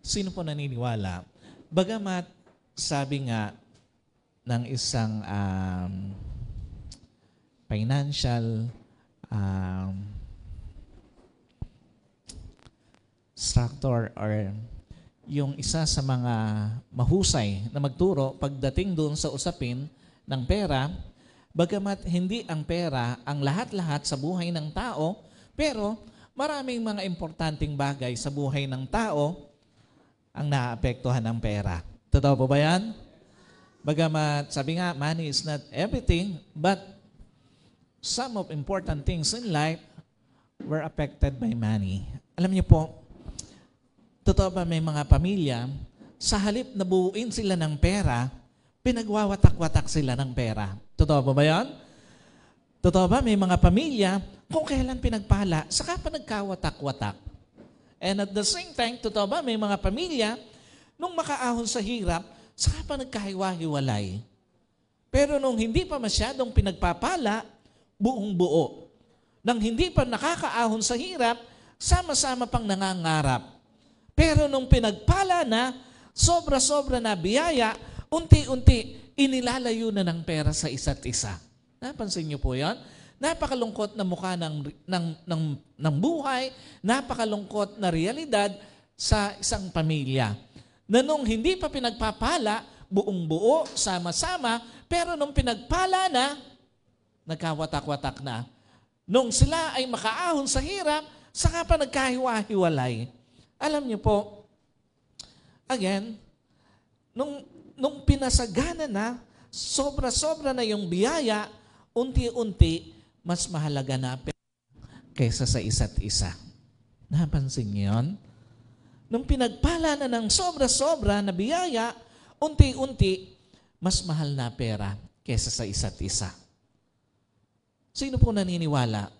Sino po naniniwala? Bagamat sabi nga ng isang um, financial um, structure or yung isa sa mga mahusay na magturo pagdating doon sa usapin ng pera, bagamat hindi ang pera ang lahat-lahat sa buhay ng tao, pero maraming mga importanteng bagay sa buhay ng tao ang naapektuhan ng pera. Totoo po ba yan? Bagamat, sabi nga, money is not everything, but some of important things in life were affected by money. Alam niyo po, totoo ba may mga pamilya, sa halip na buuin sila ng pera, pinagwawatak-watak sila ng pera. Totoo ba ba yan? Totoo ba? May mga pamilya, kung kailan pinagpala, saka pa nagkawatak-watak. And at the same time, totoo ba, may mga pamilya, nung makaahon sa hirap, saka pa nagkahiwa-hiwalay. Pero nung hindi pa masyadong pinagpapala, buong buo. Nang hindi pa nakakaahon sa hirap, sama-sama pang nangangarap. Pero nung pinagpala na, sobra-sobra na biyaya, unti-unti inilalayo na ng pera sa isa't isa. Napansin niyo po yan? napakalungkot na mukha ng, ng, ng, ng buhay, napakalungkot na realidad sa isang pamilya. Na nung hindi pa pinagpapala, buong-buo, sama-sama, pero nung pinagpala na, nagkawatak-watak na. Nung sila ay makaahon sa hirap, saka pa nagkahiwa-hiwalay. Alam niyo po, again, nung, nung pinasagana na, sobra-sobra na yung biyaya, unti-unti, mas mahalaga na kaysa sa isa't isa. Napansin niyo yun? Nung pinagpala na ng sobra-sobra na biyaya, unti-unti, mas mahal na pera kaysa sa isa't isa. Sino po naniniwala?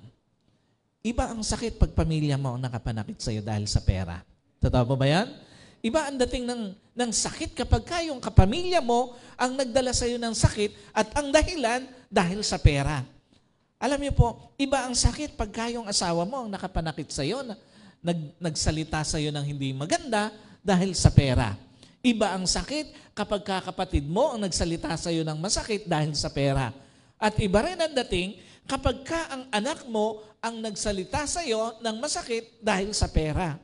Iba ang sakit pag pamilya mo ang nakapanakit sa'yo dahil sa pera. Totoo ba yan? Iba ang dating ng, ng sakit kapag ka yung kapamilya mo ang nagdala sa'yo ng sakit at ang dahilan dahil sa pera. Alam niyo po, iba ang sakit pag yung asawa mo ang nakapanakit sa iyo, nag, nagsalita sa iyo ng hindi maganda dahil sa pera. Iba ang sakit kapag kakapatid mo ang nagsalita sa iyo ng masakit dahil sa pera. At iba rin ang dating kapag ka ang anak mo ang nagsalita sa iyo ng masakit dahil sa pera.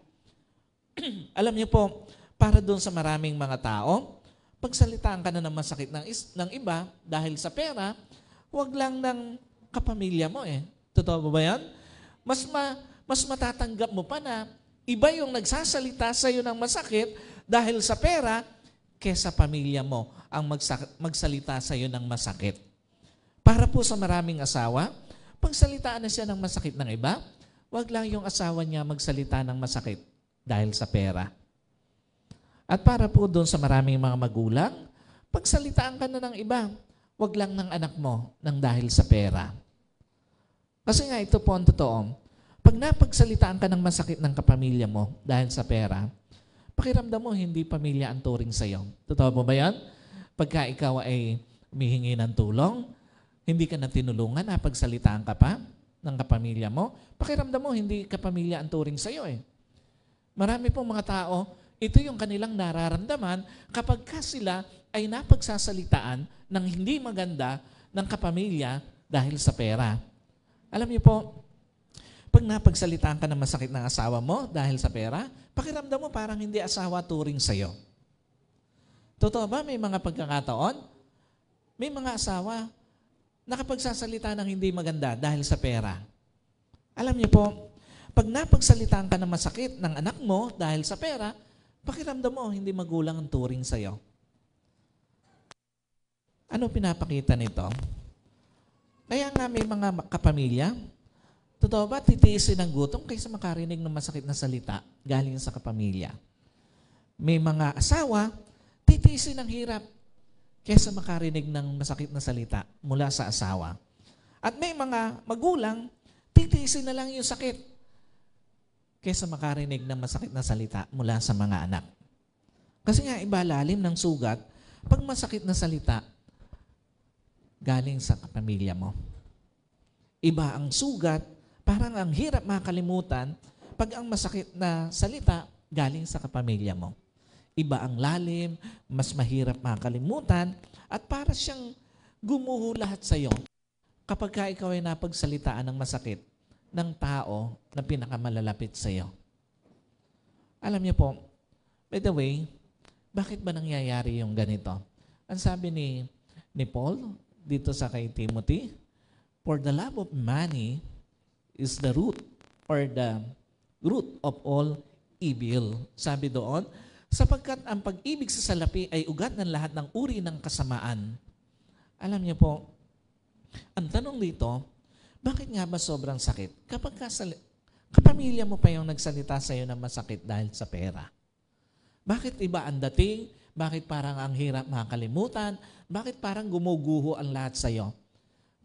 Alam niyo po, para doon sa maraming mga tao, pagsalitaan ka na ng masakit ng, is, ng iba dahil sa pera, wag lang ng kapamilya mo eh. Totoo ba yan? Mas, ma, mas matatanggap mo pa na iba yung nagsasalita sa iyo ng masakit dahil sa pera kesa pamilya mo ang magsa- magsalita sa iyo ng masakit. Para po sa maraming asawa, pagsalitaan na siya ng masakit ng iba, wag lang yung asawa niya magsalita ng masakit dahil sa pera. At para po doon sa maraming mga magulang, pagsalitaan ka na ng iba, wag lang ng anak mo ng dahil sa pera. Kasi nga ito po ang totoo. Pag napagsalitaan ka ng masakit ng kapamilya mo dahil sa pera, pakiramdam mo hindi pamilya ang turing sa'yo. Totoo po ba yan? Pagka ikaw ay humihingi ng tulong, hindi ka na tinulungan, napagsalitaan ka pa ng kapamilya mo, pakiramdam mo hindi kapamilya ang turing sa'yo eh. Marami pong mga tao, ito yung kanilang nararamdaman kapag ka sila ay napagsasalitaan ng hindi maganda ng kapamilya dahil sa pera. Alam niyo po, pag napagsalitaan ka ng masakit ng asawa mo dahil sa pera, pakiramdam mo parang hindi asawa turing sa'yo. Totoo ba? May mga pagkakataon, may mga asawa nakapagsasalita ng hindi maganda dahil sa pera. Alam niyo po, pag napagsalitaan ka ng masakit ng anak mo dahil sa pera, pakiramdam mo hindi magulang ang turing sa'yo. Ano pinapakita nito? Kaya nga may mga kapamilya, totoo ba titiisin ng gutom kaysa makarinig ng masakit na salita galing sa kapamilya? May mga asawa, titiisin ng hirap kaysa makarinig ng masakit na salita mula sa asawa. At may mga magulang, titiisin na lang yung sakit kaysa makarinig ng masakit na salita mula sa mga anak. Kasi nga ibalalim ng sugat, pag masakit na salita, galing sa kapamilya mo. Iba ang sugat, parang ang hirap makalimutan pag ang masakit na salita galing sa kapamilya mo. Iba ang lalim, mas mahirap makalimutan at para siyang gumuho lahat sa iyo kapag ka ikaw ay napagsalitaan ng masakit ng tao na pinakamalalapit sa iyo. Alam niyo po, by the way, bakit ba nangyayari yung ganito? Ang sabi ni, ni Paul, dito sa kay Timothy, For the love of money is the root or the root of all evil. Sabi doon, sapagkat ang pag-ibig sa salapi ay ugat ng lahat ng uri ng kasamaan. Alam niyo po, ang tanong dito, bakit nga ba sobrang sakit? Kapag kasali- kapamilya mo pa yung nagsalita sa iyo na masakit dahil sa pera. Bakit iba ang dating? Bakit parang ang hirap makalimutan? Bakit parang gumuguho ang lahat sa iyo?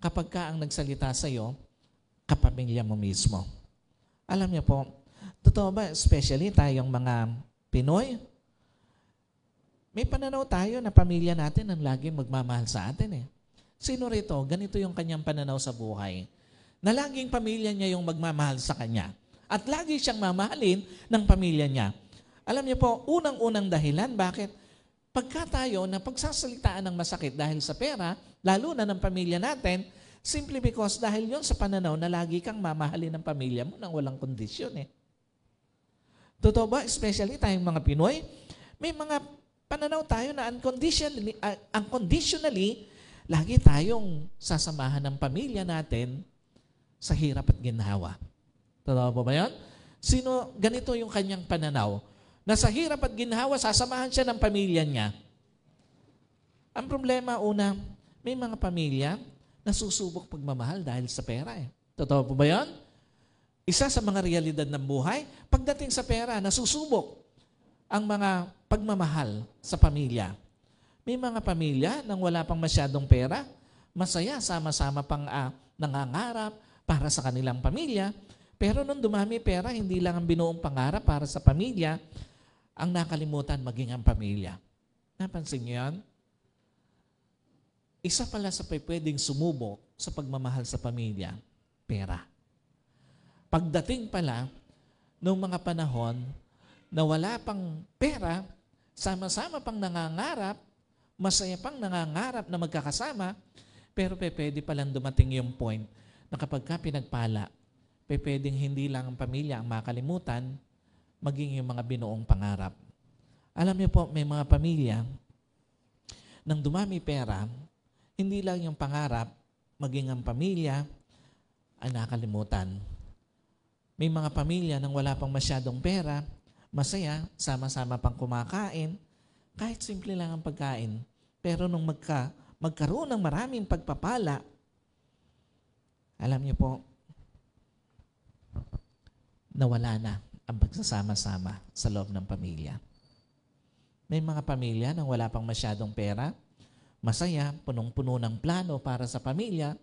Kapag ka ang nagsalita sa iyo, kapamilya mo mismo. Alam niyo po, totoo ba, especially tayong mga Pinoy, may pananaw tayo na pamilya natin ang laging magmamahal sa atin eh. Sino rito, ganito yung kanyang pananaw sa buhay. Na laging pamilya niya yung magmamahal sa kanya. At lagi siyang mamahalin ng pamilya niya. Alam niyo po, unang-unang dahilan, bakit? pagka tayo na pagsasalitaan ng masakit dahil sa pera, lalo na ng pamilya natin, simply because dahil yon sa pananaw na lagi kang mamahalin ng pamilya mo nang walang kondisyon eh. Totoo ba? Especially tayong mga Pinoy, may mga pananaw tayo na unconditionally, uh, unconditionally lagi tayong sasamahan ng pamilya natin sa hirap at ginhawa. Totoo po ba yun? Sino, ganito yung kanyang pananaw na sa hirap at ginhawa, sasamahan siya ng pamilya niya. Ang problema, una, may mga pamilya na susubok pagmamahal dahil sa pera. Eh. Totoo po ba yan? Isa sa mga realidad ng buhay, pagdating sa pera, nasusubok ang mga pagmamahal sa pamilya. May mga pamilya nang wala pang masyadong pera, masaya sama-sama pang uh, nangangarap para sa kanilang pamilya. Pero nung dumami pera, hindi lang ang binuong pangarap para sa pamilya, ang nakalimutan maging ang pamilya. Napansin niyo yan? Isa pala sa pwedeng sumubok sa pagmamahal sa pamilya, pera. Pagdating pala ng mga panahon na wala pang pera, sama-sama pang nangangarap, masaya pang nangangarap na magkakasama, pero pe, pwede palang dumating yung point na kapag ka pinagpala, pwedeng hindi lang ang pamilya ang makalimutan, maging yung mga binuong pangarap. Alam niyo po, may mga pamilya, nang dumami pera, hindi lang yung pangarap, maging ang pamilya, ay nakalimutan. May mga pamilya nang wala pang masyadong pera, masaya, sama-sama pang kumakain, kahit simple lang ang pagkain. Pero nung magka, magkaroon ng maraming pagpapala, alam niyo po, nawala na ang pagsasama-sama sa loob ng pamilya. May mga pamilya nang wala pang masyadong pera, masaya, punong-puno ng plano para sa pamilya,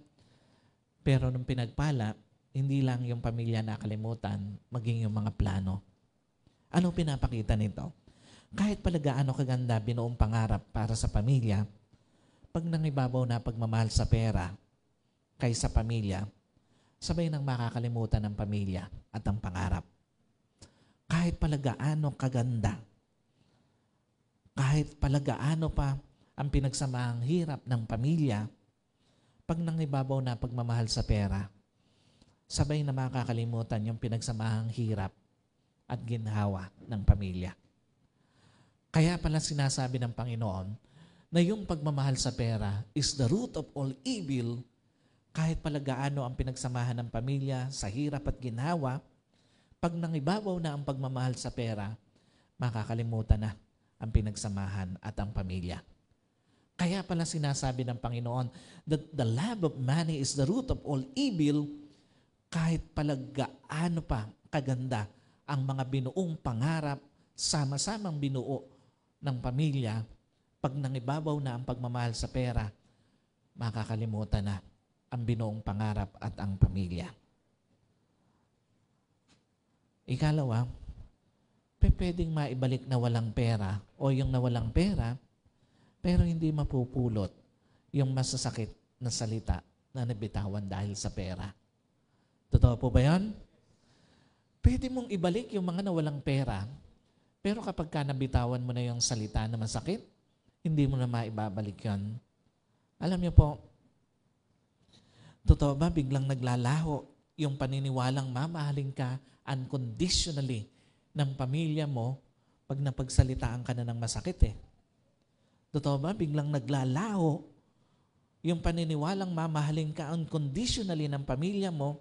pero nung pinagpala, hindi lang yung pamilya nakalimutan, maging yung mga plano. Ano pinapakita nito? Kahit pala gaano kaganda binuong pangarap para sa pamilya, pag nangibabaw na pagmamahal sa pera kaysa pamilya, sabay nang makakalimutan ang pamilya at ang pangarap kahit pala gaano kaganda, kahit pala gaano pa ang pinagsamang hirap ng pamilya, pag nangibabaw na pagmamahal sa pera, sabay na makakalimutan yung pinagsamahang hirap at ginhawa ng pamilya. Kaya pala sinasabi ng Panginoon na yung pagmamahal sa pera is the root of all evil kahit pala gaano ang pinagsamahan ng pamilya sa hirap at ginhawa, pag nangibabaw na ang pagmamahal sa pera, makakalimutan na ang pinagsamahan at ang pamilya. Kaya pala sinasabi ng Panginoon that the love of money is the root of all evil kahit pala gaano pa kaganda ang mga binuong pangarap, sama-samang binuo ng pamilya, pag nangibabaw na ang pagmamahal sa pera, makakalimutan na ang binuong pangarap at ang pamilya. Ikalawa, pe, pwedeng maibalik na walang pera o yung nawalang pera, pero hindi mapupulot yung masasakit na salita na nabitawan dahil sa pera. Totoo po ba yan? Pwede mong ibalik yung mga nawalang pera, pero kapag ka nabitawan mo na yung salita na masakit, hindi mo na maibabalik yon. Alam niyo po, totoo ba biglang naglalaho yung paniniwalang mamahalin ka unconditionally ng pamilya mo pag napagsalitaan ka na ng masakit eh. Totoo ba? Biglang naglalaho yung paniniwalang mamahalin ka unconditionally ng pamilya mo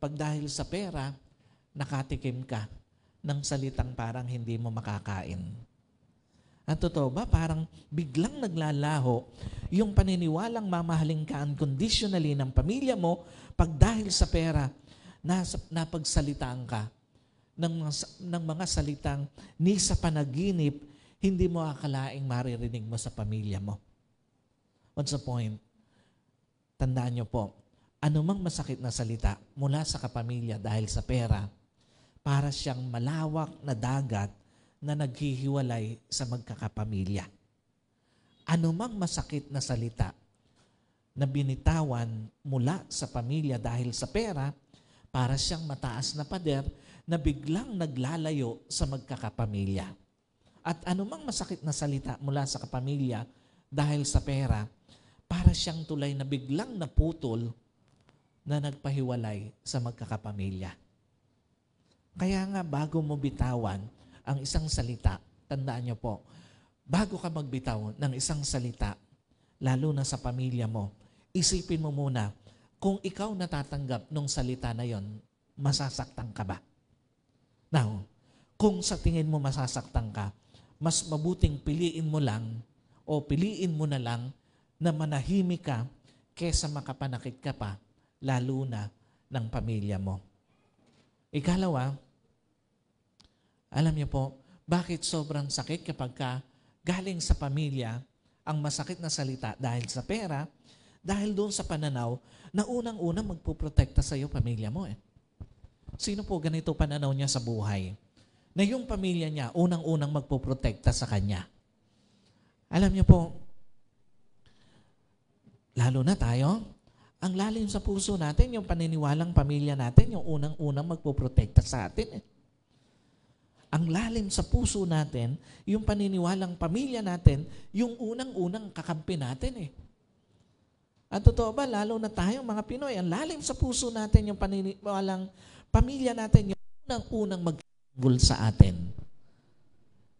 pag dahil sa pera, nakatikim ka ng salitang parang hindi mo makakain. At totoo ba, parang biglang naglalaho yung paniniwalang mamahalin ka unconditionally ng pamilya mo pag dahil sa pera, nasa, napagsalitaan ka ng mga, ng mga salitang ni sa panaginip, hindi mo akalaing maririnig mo sa pamilya mo. What's the point? Tandaan niyo po, anumang masakit na salita mula sa kapamilya dahil sa pera, para siyang malawak na dagat na naghihiwalay sa magkakapamilya. Anumang masakit na salita na binitawan mula sa pamilya dahil sa pera, para siyang mataas na pader na biglang naglalayo sa magkakapamilya. At anumang masakit na salita mula sa kapamilya dahil sa pera, para siyang tulay na biglang naputol na nagpahiwalay sa magkakapamilya. Kaya nga bago mo bitawan ang isang salita, tandaan niyo po, bago ka magbitaw ng isang salita, lalo na sa pamilya mo, isipin mo muna kung ikaw natatanggap ng salita na yon, masasaktan ka ba? Now, kung sa tingin mo masasaktan ka, mas mabuting piliin mo lang o piliin mo na lang na manahimik ka kesa makapanakit ka pa, lalo na ng pamilya mo. Ikalawa, alam niyo po, bakit sobrang sakit kapag ka galing sa pamilya ang masakit na salita dahil sa pera, dahil doon sa pananaw na unang-una magpuprotekta sa iyo pamilya mo eh. Sino po ganito pananaw niya sa buhay? Na yung pamilya niya, unang-unang magpuprotekta sa kanya. Alam niyo po, lalo na tayo, ang lalim sa puso natin, yung paniniwalang pamilya natin, yung unang-unang magpoprotekta sa atin. Eh. Ang lalim sa puso natin, yung paniniwalang pamilya natin, yung unang-unang kakampi natin eh. At totoo ba, lalo na tayong mga Pinoy, ang lalim sa puso natin yung paniniwalang pamilya natin yung unang-unang magtanggol sa atin.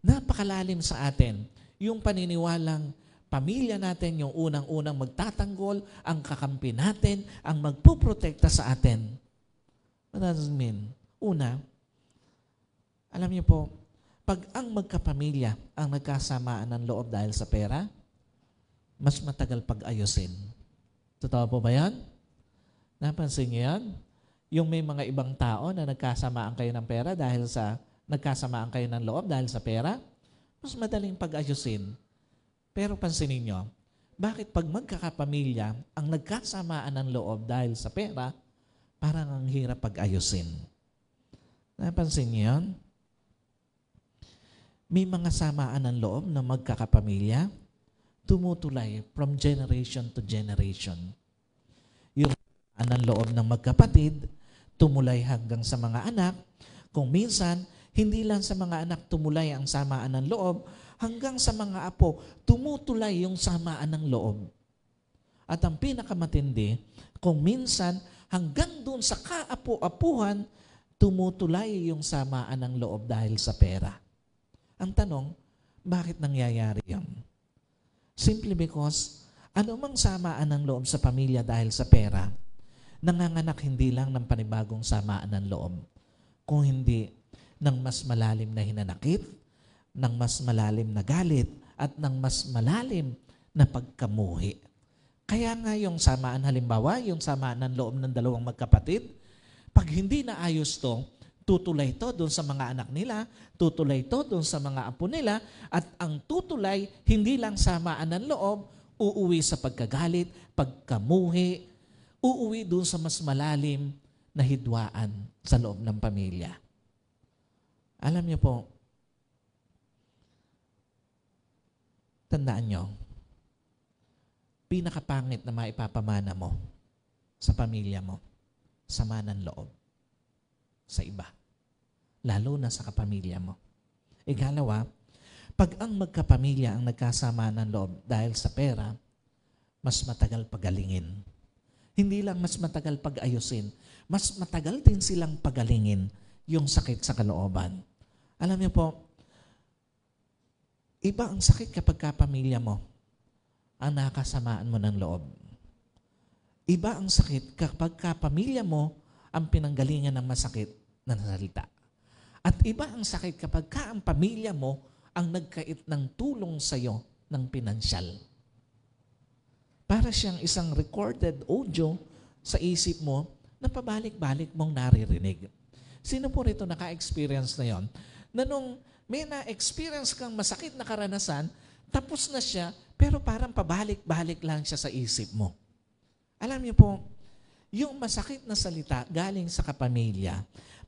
Napakalalim sa atin yung paniniwalang pamilya natin yung unang-unang magtatanggol, ang kakampi natin, ang magpuprotekta sa atin. What does it mean? Una, alam niyo po, pag ang magkapamilya ang nagkasamaan ng loob dahil sa pera, mas matagal pag-ayusin Totoo po ba yan? Napansin niyo yan? Yung may mga ibang tao na nagkasamaan kayo ng pera dahil sa, nagkasamaan kayo ng loob dahil sa pera, mas madaling pag-ayusin. Pero pansinin niyo, bakit pag magkakapamilya, ang nagkasamaan ng loob dahil sa pera, parang ang hirap pag-ayusin. Napansin niyo yun? May mga samaan ng loob na magkakapamilya tumutulay from generation to generation. Yung anang loob ng magkapatid, tumulay hanggang sa mga anak. Kung minsan, hindi lang sa mga anak tumulay ang samaan ng loob, hanggang sa mga apo, tumutulay yung samaan ng loob. At ang pinakamatindi, kung minsan, hanggang doon sa kaapu-apuhan, tumutulay yung samaan ng loob dahil sa pera. Ang tanong, bakit nangyayari yan? Simply because, anumang samaan ng loob sa pamilya dahil sa pera, nanganganak hindi lang ng panibagong samaan ng loob, kung hindi ng mas malalim na hinanakit, ng mas malalim na galit, at ng mas malalim na pagkamuhi. Kaya nga yung samaan halimbawa, yung samaan ng loob ng dalawang magkapatid, pag hindi naayos to, Tutulay ito doon sa mga anak nila, tutulay ito doon sa mga apo nila, at ang tutulay hindi lang samaan ng loob, uuwi sa pagkagalit, pagkamuhi, uuwi doon sa mas malalim na hidwaan sa loob ng pamilya. Alam niyo po, tandaan niyo, pinakapangit na maipapamana mo sa pamilya mo, sa ng loob sa iba lalo na sa kapamilya mo. Ikalawa, pag ang magkapamilya ang nagkasama ng loob dahil sa pera, mas matagal pagalingin. Hindi lang mas matagal pag-ayusin, mas matagal din silang pagalingin yung sakit sa kalooban. Alam niyo po, iba ang sakit kapag kapamilya mo ang nakasamaan mo ng loob. Iba ang sakit kapag kapamilya mo ang pinanggalingan ng masakit na salita. At iba ang sakit kapag ka ang pamilya mo ang nagkait ng tulong sa iyo ng pinansyal. Para siyang isang recorded audio sa isip mo na pabalik-balik mong naririnig. Sino po rito naka-experience na yon? Na nung may na-experience kang masakit na karanasan, tapos na siya, pero parang pabalik-balik lang siya sa isip mo. Alam niyo po, yung masakit na salita galing sa kapamilya,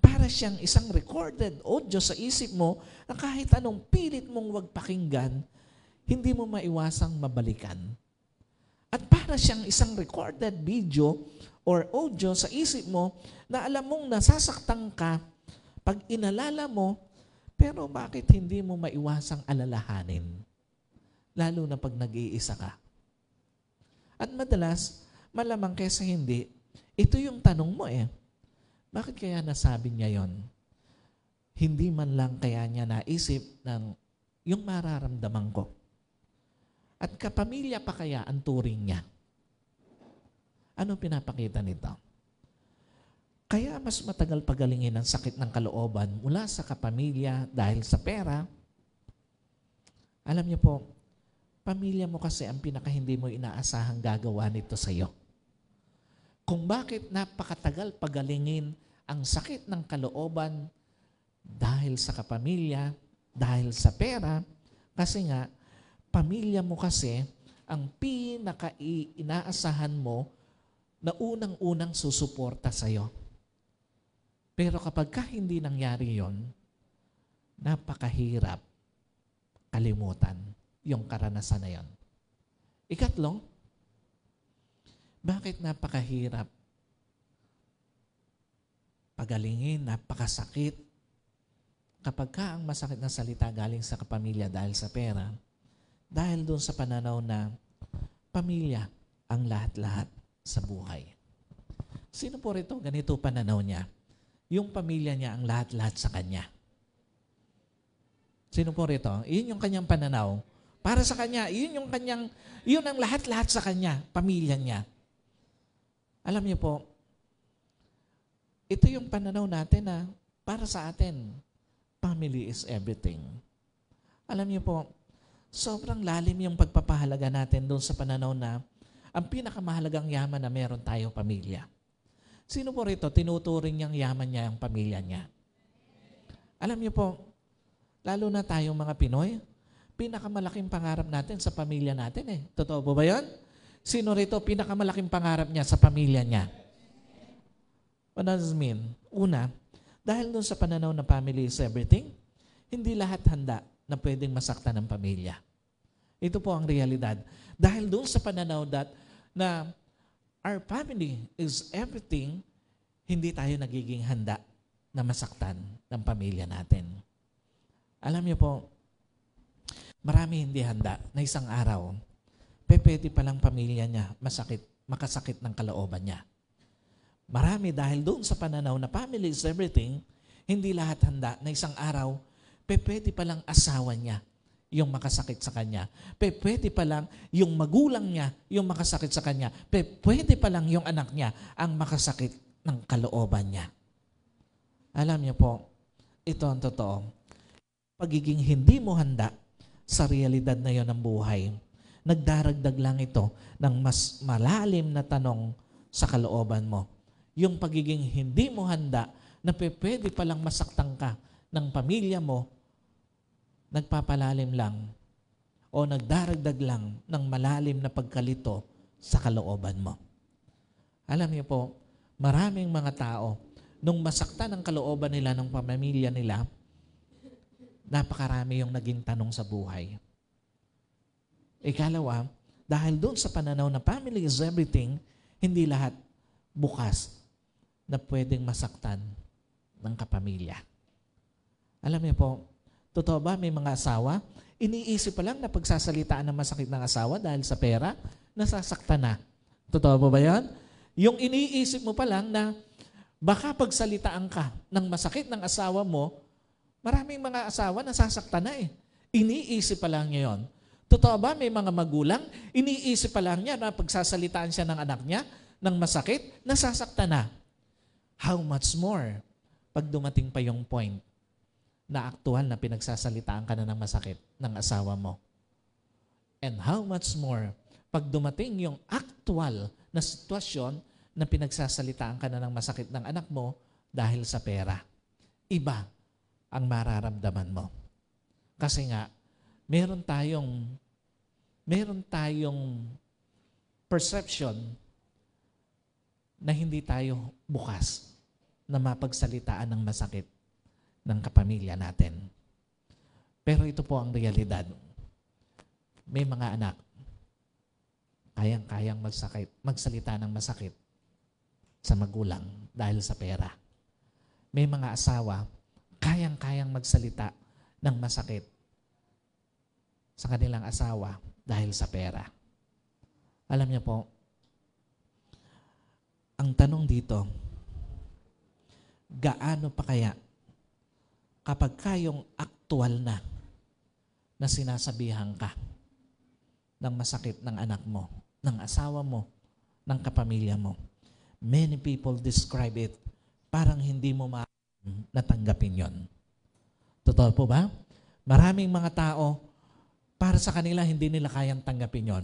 para siyang isang recorded audio sa isip mo na kahit anong pilit mong wag pakinggan, hindi mo maiwasang mabalikan. At para siyang isang recorded video or audio sa isip mo na alam mong nasasaktan ka pag inalala mo, pero bakit hindi mo maiwasang alalahanin? Lalo na pag nag-iisa ka. At madalas, malamang kesa hindi, ito yung tanong mo eh bakit kaya nasabi niya yon? Hindi man lang kaya niya naisip ng yung mararamdaman ko. At kapamilya pa kaya ang turing niya. Anong pinapakita nito? Kaya mas matagal pagalingin ang sakit ng kalooban mula sa kapamilya dahil sa pera. Alam niyo po, pamilya mo kasi ang pinaka hindi mo inaasahang gagawa nito sa iyo kung bakit napakatagal pagalingin ang sakit ng kalooban dahil sa kapamilya, dahil sa pera, kasi nga, pamilya mo kasi ang pinaka-inaasahan mo na unang-unang susuporta sa'yo. Pero kapag ka hindi nangyari yon, napakahirap kalimutan yung karanasan na yon. Ikatlong, bakit napakahirap? Pagalingin, napakasakit. Kapag ka ang masakit na salita galing sa kapamilya dahil sa pera, dahil doon sa pananaw na pamilya ang lahat-lahat sa buhay. Sino po rito ganito pananaw niya? Yung pamilya niya ang lahat-lahat sa kanya. Sino po rito? Iyon yung kanyang pananaw. Para sa kanya, iyon yung kanyang, iyon ang lahat-lahat sa kanya, pamilya niya. Alam niyo po, ito yung pananaw natin na para sa atin, family is everything. Alam niyo po, sobrang lalim yung pagpapahalaga natin doon sa pananaw na ang pinakamahalagang yaman na meron tayo, pamilya. Sino po rito tinuturing niyang yaman niya ang pamilya niya? Alam niyo po, lalo na tayong mga Pinoy, pinakamalaking pangarap natin sa pamilya natin eh. Totoo po ba yun? Sino rito pinakamalaking pangarap niya sa pamilya niya? What does it mean? Una, dahil doon sa pananaw na family is everything, hindi lahat handa na pwedeng masaktan ng pamilya. Ito po ang realidad. Dahil doon sa pananaw that na our family is everything, hindi tayo nagiging handa na masaktan ng pamilya natin. Alam niyo po, marami hindi handa na isang araw pwede palang pamilya niya masakit, makasakit ng kalooban niya. Marami dahil doon sa pananaw na family is everything, hindi lahat handa na isang araw, pwede palang asawa niya yung makasakit sa kanya. Pwede pa lang yung magulang niya yung makasakit sa kanya. Pwede pa lang yung anak niya ang makasakit ng kalooban niya. Alam niyo po, ito ang totoo. Pagiging hindi mo handa sa realidad na yon ng buhay, nagdaragdag lang ito ng mas malalim na tanong sa kalooban mo. Yung pagiging hindi mo handa na pwede palang masaktan ka ng pamilya mo, nagpapalalim lang o nagdaragdag lang ng malalim na pagkalito sa kalooban mo. Alam niyo po, maraming mga tao, nung masaktan ang kalooban nila ng pamilya nila, napakarami yung naging tanong sa buhay. Ikalawa, dahil doon sa pananaw na family is everything, hindi lahat bukas na pwedeng masaktan ng kapamilya. Alam niyo po, totoo ba may mga asawa? Iniisip pa lang na pagsasalitaan ng masakit ng asawa dahil sa pera, nasasaktan na. Totoo po ba yan? Yung iniisip mo pa lang na baka pagsalitaan ka ng masakit ng asawa mo, maraming mga asawa nasasaktan na eh. Iniisip pa lang niya yun. Totoo ba may mga magulang? Iniisip pa lang niya na pagsasalitaan siya ng anak niya ng masakit, nasasakta na. How much more pag dumating pa yung point na aktuhan na pinagsasalitaan ka na ng masakit ng asawa mo. And how much more pag dumating yung aktual na sitwasyon na pinagsasalitaan ka na ng masakit ng anak mo dahil sa pera. Iba ang mararamdaman mo. Kasi nga, meron tayong meron tayong perception na hindi tayo bukas na mapagsalitaan ng masakit ng kapamilya natin. Pero ito po ang realidad. May mga anak, kayang-kayang magsakit, magsalita ng masakit sa magulang dahil sa pera. May mga asawa, kayang-kayang magsalita ng masakit sa kanilang asawa dahil sa pera. Alam niyo po, ang tanong dito, gaano pa kaya kapag kayong aktual na na sinasabihan ka ng masakit ng anak mo, ng asawa mo, ng kapamilya mo. Many people describe it parang hindi mo ma natanggapin yon. Totoo po ba? Maraming mga tao para sa kanila hindi nila kayang tanggapin yon.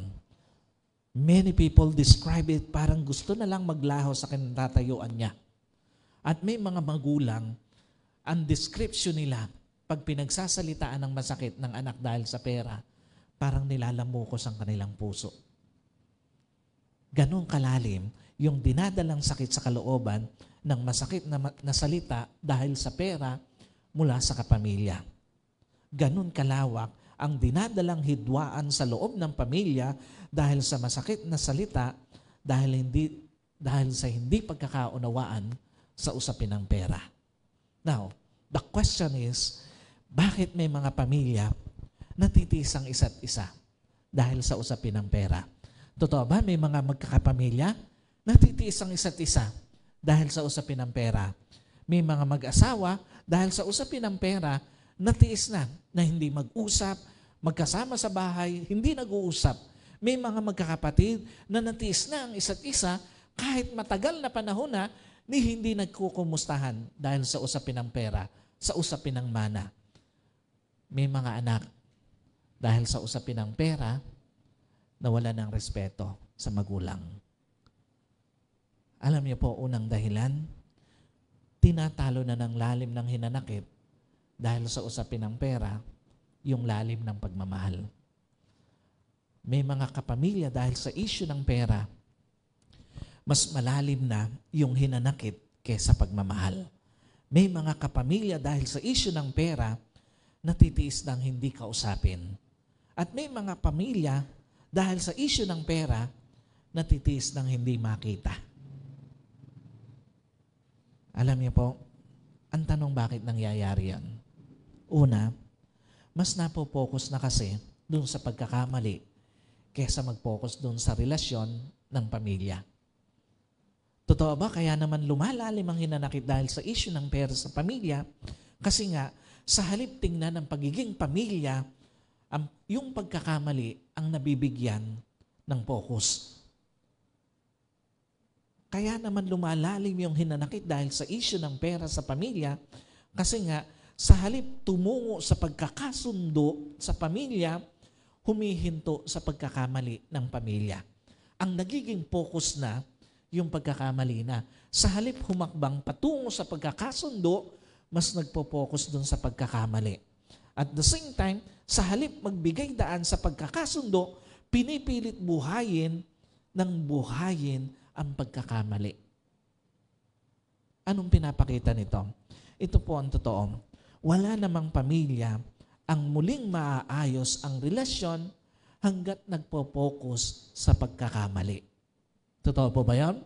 Many people describe it parang gusto na lang maglaho sa kinatatayuan niya. At may mga magulang, ang description nila, pag pinagsasalitaan ng masakit ng anak dahil sa pera, parang nilalamukos ang kanilang puso. Ganong kalalim yung dinadalang sakit sa kalooban ng masakit na, na salita dahil sa pera mula sa kapamilya. Ganon kalawak ang dinadalang hidwaan sa loob ng pamilya dahil sa masakit na salita, dahil, hindi, dahil sa hindi pagkakaunawaan sa usapin ng pera. Now, the question is, bakit may mga pamilya natitiis ang isa't isa dahil sa usapin ng pera? Totoo ba may mga magkakapamilya natitiis ang isa't isa dahil sa usapin ng pera? May mga mag-asawa dahil sa usapin ng pera, natiis na na hindi mag-usap, magkasama sa bahay, hindi nag-uusap. May mga magkakapatid na natiis na ang isa't isa kahit matagal na panahon na ni hindi nagkukumustahan dahil sa usapin ng pera, sa usapin ng mana. May mga anak dahil sa usapin ng pera, nawala ng respeto sa magulang. Alam niyo po, unang dahilan, tinatalo na ng lalim ng hinanakit dahil sa usapin ng pera, yung lalim ng pagmamahal. May mga kapamilya dahil sa issue ng pera, mas malalim na yung hinanakit kesa pagmamahal. May mga kapamilya dahil sa issue ng pera, natitiis ng hindi kausapin. At may mga pamilya dahil sa issue ng pera, natitiis ng hindi makita. Alam niyo po, ang tanong bakit nangyayari yan? Una, mas napopokus na kasi dun sa pagkakamali kesa mag-focus dun sa relasyon ng pamilya. Totoo ba? Kaya naman lumalalim ang hinanakit dahil sa issue ng pera sa pamilya kasi nga sa halip tingnan ng pagiging pamilya, ang, yung pagkakamali ang nabibigyan ng focus. Kaya naman lumalalim yung hinanakit dahil sa issue ng pera sa pamilya kasi nga sa halip tumungo sa pagkakasundo sa pamilya, humihinto sa pagkakamali ng pamilya. Ang nagiging focus na yung pagkakamali na. Sa halip humakbang patungo sa pagkakasundo, mas nagpo-focus dun sa pagkakamali. At the same time, sa halip magbigay daan sa pagkakasundo, pinipilit buhayin ng buhayin ang pagkakamali. Anong pinapakita nito? Ito po ang totoo wala namang pamilya ang muling maaayos ang relasyon hanggat nagpo-focus sa pagkakamali. Totoo po ba yan?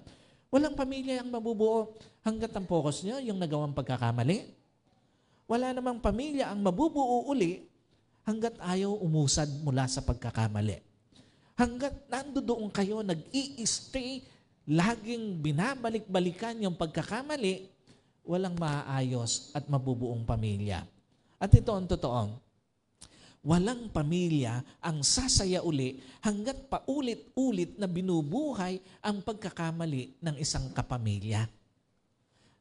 Walang pamilya ang mabubuo hanggat ang focus niya yung nagawang pagkakamali. Wala namang pamilya ang mabubuo uli hanggat ayaw umusad mula sa pagkakamali. Hanggat nandoon kayo, nag-i-stay, laging binabalik-balikan yung pagkakamali, walang maayos at mabubuong pamilya. At ito ang totoo. Walang pamilya ang sasaya uli hanggat paulit-ulit na binubuhay ang pagkakamali ng isang kapamilya.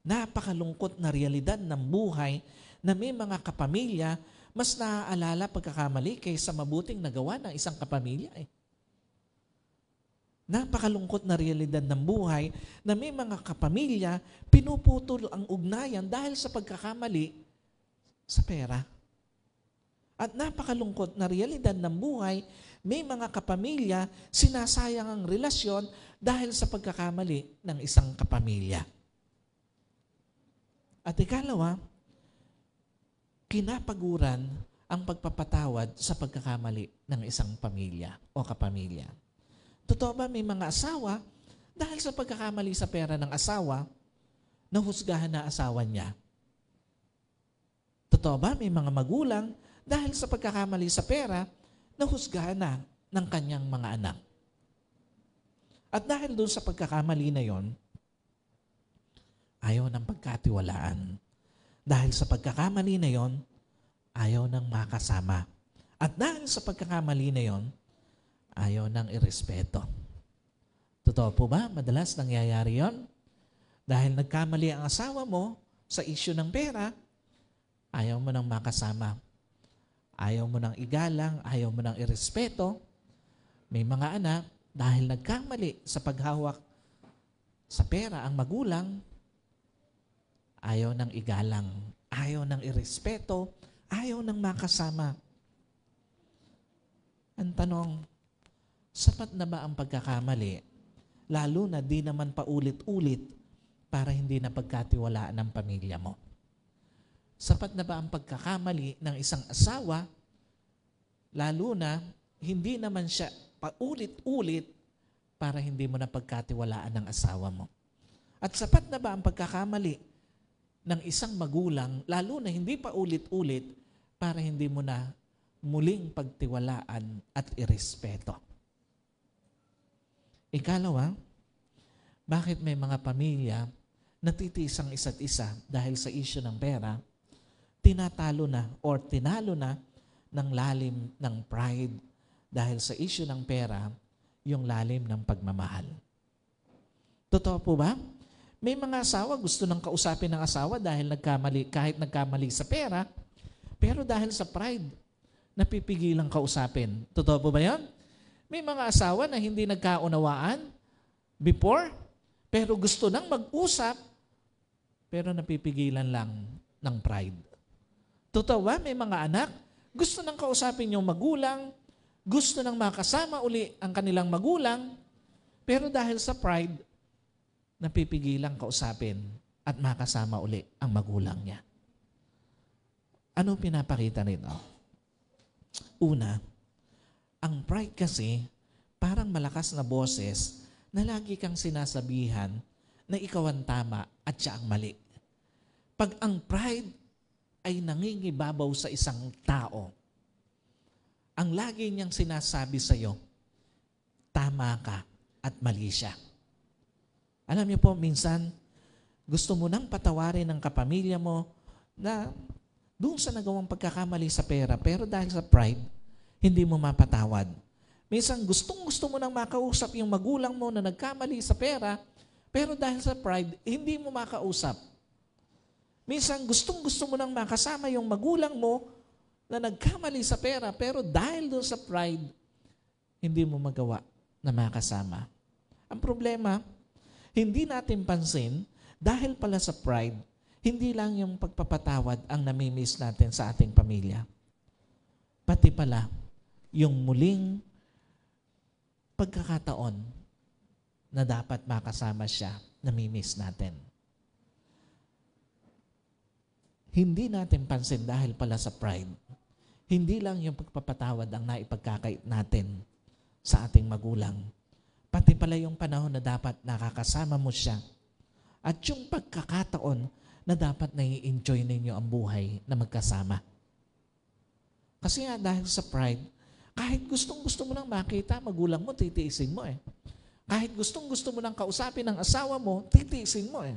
Napakalungkot na realidad ng buhay na may mga kapamilya mas naaalala pagkakamali kaysa mabuting nagawa ng isang kapamilya. Eh. Napakalungkot na realidad ng buhay na may mga kapamilya pinuputol ang ugnayan dahil sa pagkakamali sa pera. At napakalungkot na realidad ng buhay, may mga kapamilya sinasayang ang relasyon dahil sa pagkakamali ng isang kapamilya. At ikalawa, kinapaguran ang pagpapatawad sa pagkakamali ng isang pamilya o kapamilya. Totoo ba may mga asawa, dahil sa pagkakamali sa pera ng asawa, nahusgahan na asawa niya. Totoo ba may mga magulang, dahil sa pagkakamali sa pera, nahusgahan na ng kanyang mga anak. At dahil doon sa pagkakamali na yon, ayaw ng pagkatiwalaan. Dahil sa pagkakamali na yon, ayaw ng makasama. At dahil sa pagkakamali na yon, Ayaw nang irespeto. Totoo po ba? Madalas nangyayari yon? Dahil nagkamali ang asawa mo sa isyo ng pera, ayaw mo nang makasama. Ayaw mo nang igalang, ayaw mo nang irespeto. May mga anak, dahil nagkamali sa paghawak sa pera ang magulang, ayaw nang igalang, ayaw nang irespeto, ayaw nang makasama. Ang tanong, Sapat na ba ang pagkakamali? Lalo na di naman paulit-ulit para hindi na pagkatiwalaan ng pamilya mo. Sapat na ba ang pagkakamali ng isang asawa? Lalo na hindi naman siya paulit-ulit para hindi mo na pagkatiwalaan ng asawa mo. At sapat na ba ang pagkakamali ng isang magulang, lalo na hindi pa ulit-ulit, para hindi mo na muling pagtiwalaan at irespeto. Ikalawa, bakit may mga pamilya natitiis ang isa't isa dahil sa isyo ng pera, tinatalo na or tinalo na ng lalim ng pride dahil sa isyo ng pera, yung lalim ng pagmamahal. Totoo po ba? May mga asawa gusto nang kausapin ng asawa dahil nagkamali, kahit nagkamali sa pera, pero dahil sa pride, napipigilang kausapin. Totoo po ba yan? May mga asawa na hindi nagkaunawaan before, pero gusto nang mag-usap, pero napipigilan lang ng pride. Totoo ba? May mga anak, gusto nang kausapin yung magulang, gusto nang makasama uli ang kanilang magulang, pero dahil sa pride, napipigilang kausapin at makasama uli ang magulang niya. Ano pinapakita nito? Una, pride kasi, parang malakas na boses na lagi kang sinasabihan na ikaw ang tama at siya ang mali. Pag ang pride ay nangingibabaw sa isang tao, ang lagi niyang sinasabi sa iyo, tama ka at mali siya. Alam niyo po, minsan, gusto mo nang patawarin ng kapamilya mo na doon sa nagawang pagkakamali sa pera, pero dahil sa pride, hindi mo mapatawad. Minsan gustong gusto mo nang makausap yung magulang mo na nagkamali sa pera, pero dahil sa pride, hindi mo makausap. Minsan gustong gusto mo nang makasama yung magulang mo na nagkamali sa pera, pero dahil doon sa pride, hindi mo magawa na makasama. Ang problema, hindi natin pansin dahil pala sa pride, hindi lang yung pagpapatawad ang namimiss natin sa ating pamilya. Pati pala yung muling pagkakataon na dapat makasama siya, namimiss natin. Hindi natin pansin dahil pala sa pride. Hindi lang yung pagpapatawad ang naipagkakait natin sa ating magulang. Pati pala yung panahon na dapat nakakasama mo siya. At yung pagkakataon na dapat nai-enjoy ninyo ang buhay na magkasama. Kasi nga dahil sa pride, kahit gustong gusto mo nang makita, magulang mo, titiisin mo eh. Kahit gustong gusto mo nang kausapin ng asawa mo, titiisin mo eh.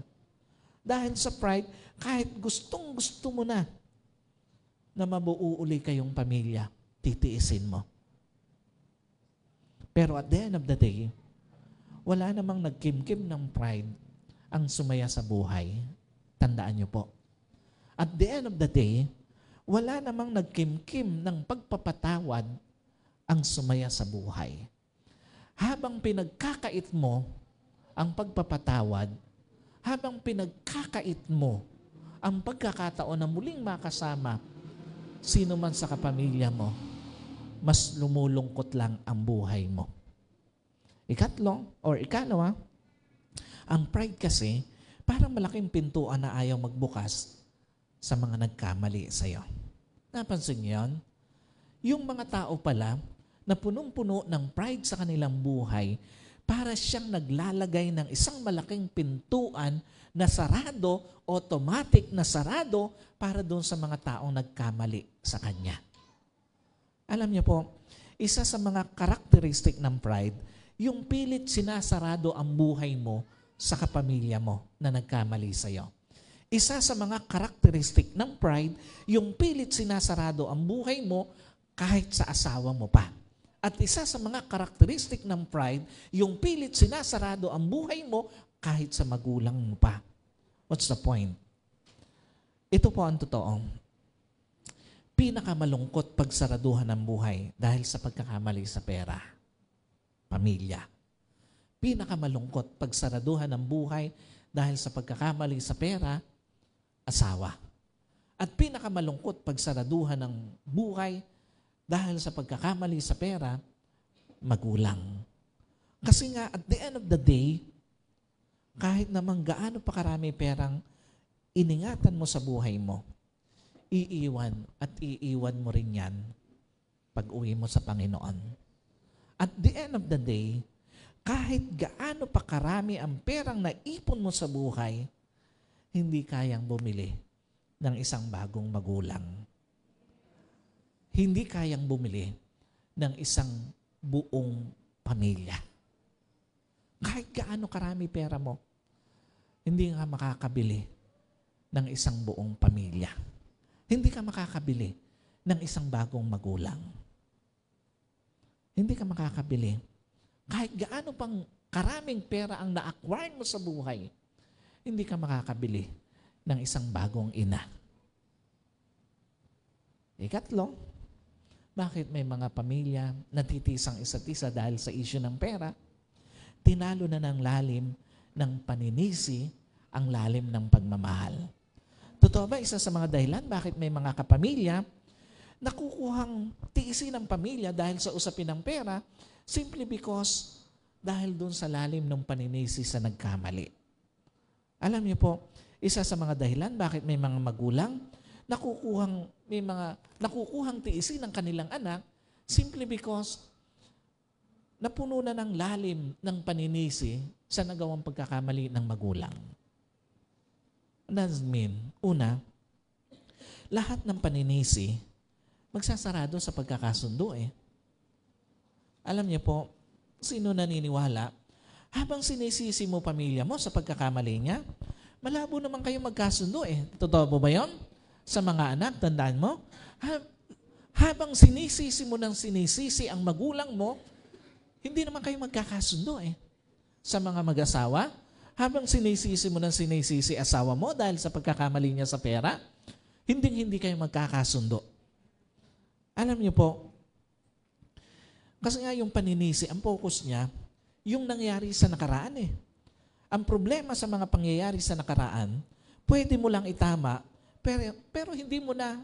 Dahil sa pride, kahit gustong gusto mo na na mabuo uli kayong pamilya, titiisin mo. Pero at the end of the day, wala namang nagkimkim ng pride ang sumaya sa buhay. Tandaan niyo po. At the end of the day, wala namang nagkimkim ng pagpapatawad ang sumaya sa buhay. Habang pinagkakait mo ang pagpapatawad, habang pinagkakait mo ang pagkakataon na muling makasama sino man sa kapamilya mo, mas lumulungkot lang ang buhay mo. Ikatlo or ikalawa, ang pride kasi parang malaking pintuan na ayaw magbukas sa mga nagkamali sa iyo. Napansin niyo yun? Yung mga tao pala na punong-puno ng pride sa kanilang buhay para siyang naglalagay ng isang malaking pintuan na sarado, automatic na sarado para doon sa mga taong nagkamali sa kanya. Alam niyo po, isa sa mga karakteristik ng pride, yung pilit sinasarado ang buhay mo sa kapamilya mo na nagkamali sa iyo. Isa sa mga karakteristik ng pride, yung pilit sinasarado ang buhay mo kahit sa asawa mo pa at isa sa mga karakteristik ng pride, yung pilit sinasarado ang buhay mo kahit sa magulang mo pa. What's the point? Ito po ang totoo. Pinakamalungkot pagsaraduhan ng buhay dahil sa pagkakamali sa pera. Pamilya. Pinakamalungkot pagsaraduhan ng buhay dahil sa pagkakamali sa pera, asawa. At pinakamalungkot pagsaraduhan ng buhay dahil sa pagkakamali sa pera, magulang. Kasi nga, at the end of the day, kahit naman gaano pa karami perang iningatan mo sa buhay mo, iiwan at iiwan mo rin yan pag uwi mo sa Panginoon. At the end of the day, kahit gaano pa karami ang perang naipon mo sa buhay, hindi kayang bumili ng isang bagong magulang hindi kayang bumili ng isang buong pamilya. Kahit gaano karami pera mo, hindi ka makakabili ng isang buong pamilya. Hindi ka makakabili ng isang bagong magulang. Hindi ka makakabili. Kahit gaano pang karaming pera ang na-acquire mo sa buhay, hindi ka makakabili ng isang bagong ina. Ikatlo, bakit may mga pamilya natitisang isa't isa dahil sa isyo ng pera? Tinalo na ng lalim ng paninisi ang lalim ng pagmamahal. Totoo ba isa sa mga dahilan bakit may mga kapamilya nakukuhang tiisin ng pamilya dahil sa usapin ng pera simply because dahil doon sa lalim ng paninisi sa nagkamali. Alam niyo po, isa sa mga dahilan bakit may mga magulang nakukuhang may mga nakukuhang tiisin ng kanilang anak simply because napuno na ng lalim ng paninisi sa nagawang pagkakamali ng magulang. Does mean, una, lahat ng paninisi magsasarado sa pagkakasundo eh. Alam niyo po, sino naniniwala habang sinisisi mo pamilya mo sa pagkakamali niya, malabo naman kayo magkasundo eh. Totoo ba, ba yon? sa mga anak, tandaan mo, habang sinisisi mo ng sinisisi ang magulang mo, hindi naman kayo magkakasundo eh. Sa mga mag-asawa, habang sinisisi mo ng sinisisi asawa mo dahil sa pagkakamali niya sa pera, hindi hindi kayo magkakasundo. Alam niyo po, kasi nga yung paninisi, ang focus niya, yung nangyari sa nakaraan eh. Ang problema sa mga pangyayari sa nakaraan, pwede mo lang itama pero, pero hindi mo na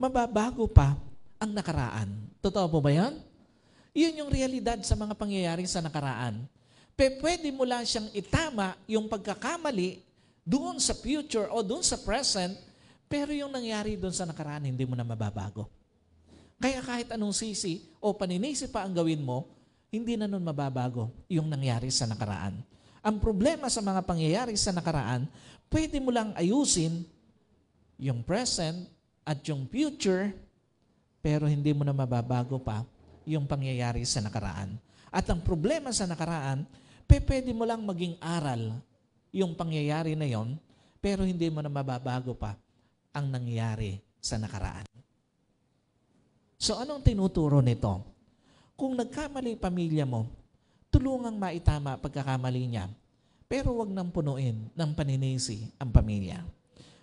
mababago pa ang nakaraan. Totoo po ba yan? Yun yung realidad sa mga pangyayari sa nakaraan. Pe, pwede mo lang siyang itama yung pagkakamali doon sa future o doon sa present, pero yung nangyari doon sa nakaraan, hindi mo na mababago. Kaya kahit anong sisi o paninisi pa ang gawin mo, hindi na nun mababago yung nangyari sa nakaraan. Ang problema sa mga pangyayari sa nakaraan, pwede mo lang ayusin yung present at yung future, pero hindi mo na mababago pa yung pangyayari sa nakaraan. At ang problema sa nakaraan, pe, pwede mo lang maging aral yung pangyayari na yon, pero hindi mo na mababago pa ang nangyari sa nakaraan. So anong tinuturo nito? Kung nagkamali pamilya mo, tulungang maitama pagkakamali niya, pero wag nang punuin ng paninisi ang pamilya.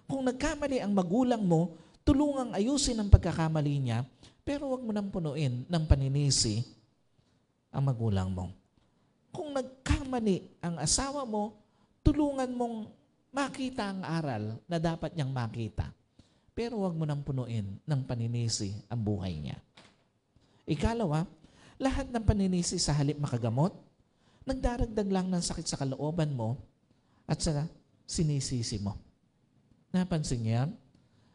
Kung nagkamali ang magulang mo, tulungang ayusin ang pagkakamali niya, pero huwag mo nang punuin ng paninisi ang magulang mo. Kung nagkamali ang asawa mo, tulungan mong makita ang aral na dapat niyang makita. Pero huwag mo nang punuin ng paninisi ang buhay niya. Ikalawa, lahat ng paninisi sa halip makagamot, nagdaragdag lang ng sakit sa kalooban mo at sa sinisisi mo. Napansin niya?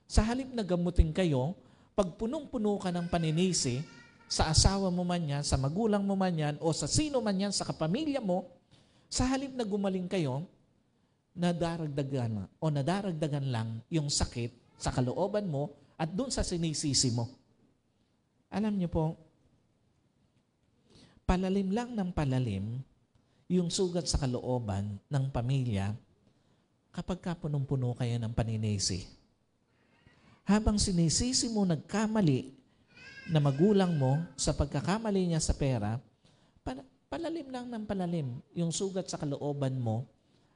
Sa halip na gamutin kayo, pag punong-puno ka ng paninisi, sa asawa mo man yan, sa magulang mo man yan, o sa sino man yan, sa kapamilya mo, sa halip na gumaling kayo, nadaragdagan o nadaragdagan lang yung sakit sa kalooban mo at dun sa sinisisi mo. Alam niyo po, palalim lang ng palalim yung sugat sa kalooban ng pamilya kapag ka punong-puno kayo ng paninisi. Habang sinisisi mo nagkamali na magulang mo sa pagkakamali niya sa pera, palalim lang ng palalim yung sugat sa kalooban mo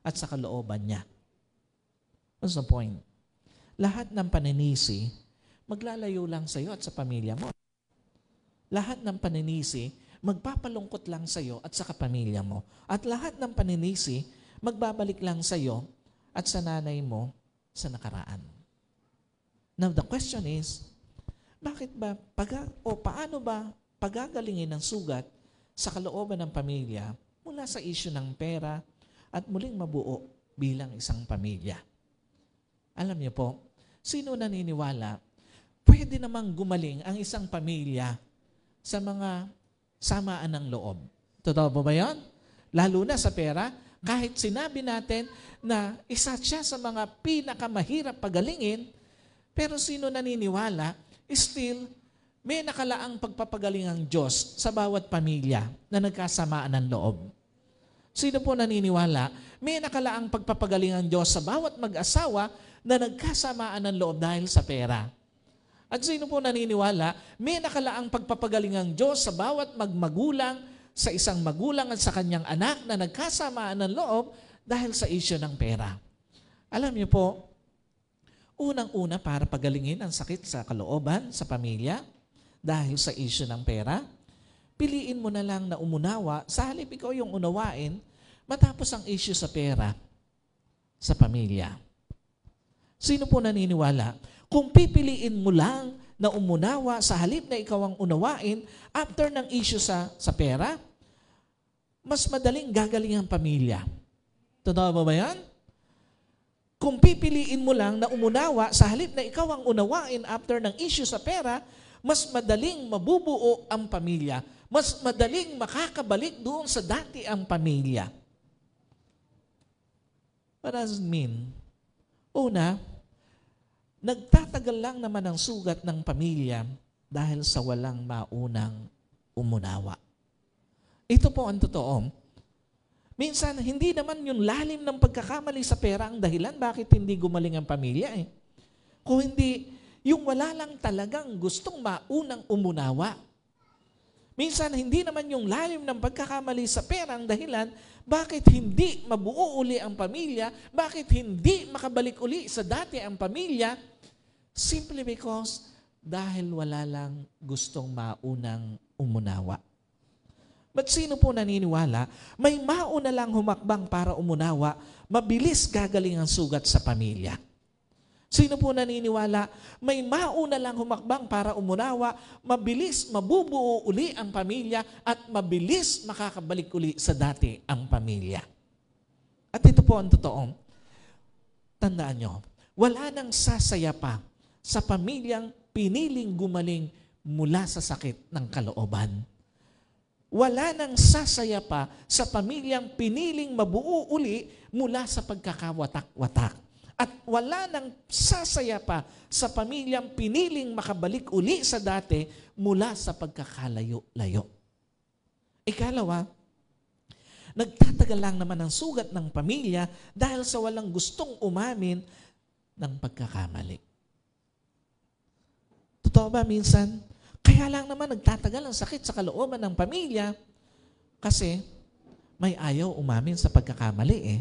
at sa kalooban niya. What's the point? Lahat ng paninisi, maglalayo lang sa iyo at sa pamilya mo. Lahat ng paninisi, magpapalungkot lang sa iyo at sa kapamilya mo. At lahat ng paninisi, magbabalik lang sa iyo at sa nanay mo sa nakaraan. Now the question is, bakit ba pag o paano ba pagagalingin ng sugat sa kalooban ng pamilya mula sa isyu ng pera at muling mabuo bilang isang pamilya? Alam niyo po, sino naniniwala pwede namang gumaling ang isang pamilya sa mga samaan ng loob? Totoo po ba 'yon? Lalo na sa pera, kahit sinabi natin na isa siya sa mga pinakamahirap pagalingin, pero sino naniniwala, still may nakalaang pagpapagaling ang Diyos sa bawat pamilya na nagkasamaan ng loob. Sino po naniniwala, may nakalaang pagpapagaling ang Diyos sa bawat mag-asawa na nagkasamaan ng loob dahil sa pera. At sino po naniniwala, may nakalaang pagpapagaling ang Diyos sa bawat magmagulang sa isang magulang at sa kanyang anak na nagkasamaan ng loob dahil sa isyo ng pera. Alam niyo po, unang-una para pagalingin ang sakit sa kalooban, sa pamilya, dahil sa isyo ng pera, piliin mo na lang na umunawa sa halip ikaw yung unawain matapos ang isyo sa pera sa pamilya. Sino po naniniwala? Kung pipiliin mo lang na umunawa sa halip na ikaw ang unawain after ng issue sa, sa pera, mas madaling gagaling ang pamilya. Totoo ba ba yan? Kung pipiliin mo lang na umunawa sa halip na ikaw ang unawain after ng issue sa pera, mas madaling mabubuo ang pamilya. Mas madaling makakabalik doon sa dati ang pamilya. What does it mean? Una, Nagtatagal lang naman ang sugat ng pamilya dahil sa walang maunang umunawa. Ito po ang totoo. Minsan, hindi naman yung lalim ng pagkakamali sa pera ang dahilan bakit hindi gumaling ang pamilya eh. Kung hindi, yung wala lang talagang gustong maunang umunawa. Minsan, hindi naman yung lalim ng pagkakamali sa pera ang dahilan bakit hindi mabuo uli ang pamilya, bakit hindi makabalik uli sa dati ang pamilya, Simply because dahil wala lang gustong maunang umunawa. But sino po naniniwala, may mauna lang humakbang para umunawa, mabilis gagaling ang sugat sa pamilya. Sino po naniniwala, may mauna lang humakbang para umunawa, mabilis mabubuo uli ang pamilya at mabilis makakabalik uli sa dati ang pamilya. At ito po ang totoo. Tandaan nyo, wala nang sasaya pa sa pamilyang piniling gumaling mula sa sakit ng kalooban. Wala nang sasaya pa sa pamilyang piniling mabuo uli mula sa pagkakawatak-watak. At wala nang sasaya pa sa pamilyang piniling makabalik uli sa dati mula sa pagkakalayo-layo. Ikalawa, nagtatagal lang naman ang sugat ng pamilya dahil sa walang gustong umamin ng pagkakamali. Totoo ba minsan? Kaya lang naman nagtatagal ang sakit sa kalooban ng pamilya kasi may ayaw umamin sa pagkakamali eh.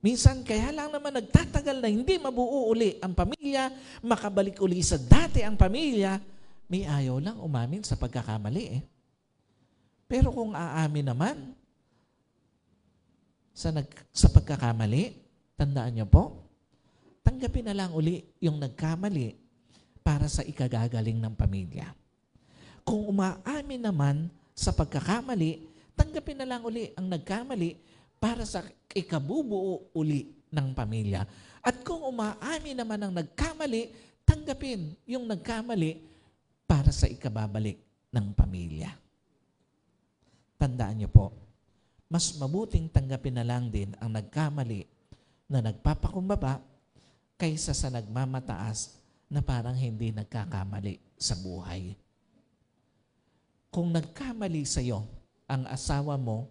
Minsan kaya lang naman nagtatagal na hindi mabuo uli ang pamilya, makabalik uli sa dati ang pamilya, may ayaw lang umamin sa pagkakamali eh. Pero kung aamin naman sa, nag, sa pagkakamali, tandaan niyo po, tanggapin na lang uli yung nagkamali para sa ikagagaling ng pamilya. Kung umaamin naman sa pagkakamali, tanggapin na lang uli ang nagkamali para sa ikabubuo uli ng pamilya. At kung umaamin naman ang nagkamali, tanggapin yung nagkamali para sa ikababalik ng pamilya. Tandaan niyo po, mas mabuting tanggapin na lang din ang nagkamali na nagpapakumbaba kaysa sa nagmamataas na parang hindi nagkakamali sa buhay. Kung nagkamali sa iyo ang asawa mo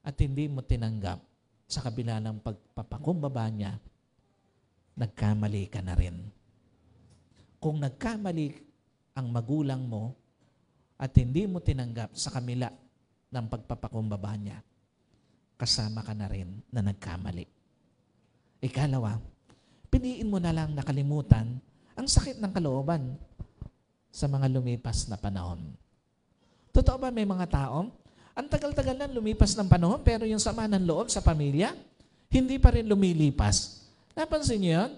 at hindi mo tinanggap sa kabila ng pagpapakumbaba niya, nagkamali ka na rin. Kung nagkamali ang magulang mo at hindi mo tinanggap sa kamila ng pagpapakumbaba niya, kasama ka na rin na nagkamali. Ikalawa, piliin mo na lang nakalimutan ang sakit ng kalooban sa mga lumipas na panahon. Totoo ba may mga tao? Ang tagal-tagal na lumipas ng panahon pero yung sama ng loob sa pamilya, hindi pa rin lumilipas. Napansin niyo yun?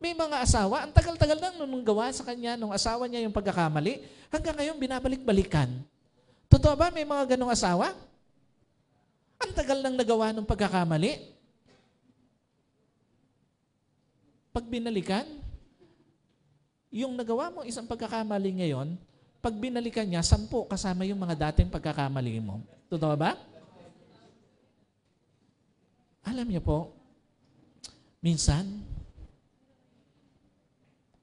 May mga asawa, ang tagal-tagal lang nung gawa sa kanya, nung asawa niya yung pagkakamali, hanggang ngayon binabalik-balikan. Totoo ba may mga ganong asawa? Ang tagal lang nagawa ng pagkakamali, Pag binalikan, yung nagawa mo isang pagkakamali ngayon, pag binalikan niya, sampu kasama yung mga dating pagkakamali mo. Totoo ba? Alam niyo po, minsan,